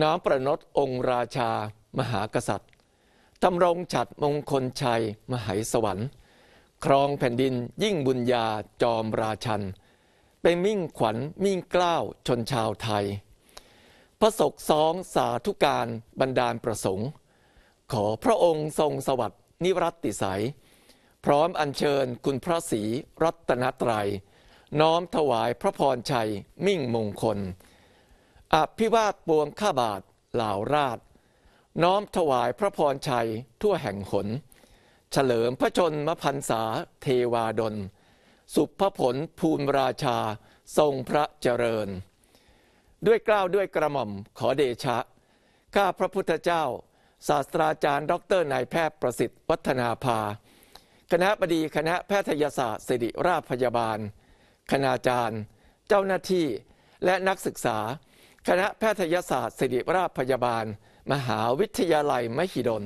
น้อมประนตองค์ราชามหากษัตริย์ตำรงฉัดมงคลชัย มหายสวรรค์ครองแผ่นดินยิ่งบุญญาจอมราชัน เป็นมิ่งขวัญมิ่งกล้าวชนชาวไทย พระศกสองสาธุการ บรรดาลประสงค์ ขอพระองค์ทรงสวัสดินิรัติสายพร้อมอัญเชิญคุณพระศรีรัตนตรยัย น้อมถวายพระพรชัยมิ่งมงคลอภิวาทปวงข้าบาทเหล่าราช น้อมถวายพระพรชัยทั่วแห่งหนเฉลิมพระชนมพันษา เทวาดล สุภผลภูมิราชา ทรงพระเจริญ ด้วยกล้าวด้วยกระหม่อมขอเดชะ ข้าพระพุทธเจ้า ศาสตราจารย์ดรนายแพทย์ประสิทธิ์วัฒนาภาคณะบดีคณะแพทยศาสตร์ศิริราชพยาบาล คณาจารย์ เจ้าหน้าที่และนักศึกษาคณะแพทยศาสตร์ศิริราชพยาบาล มหาวิทยาลัยมหิดล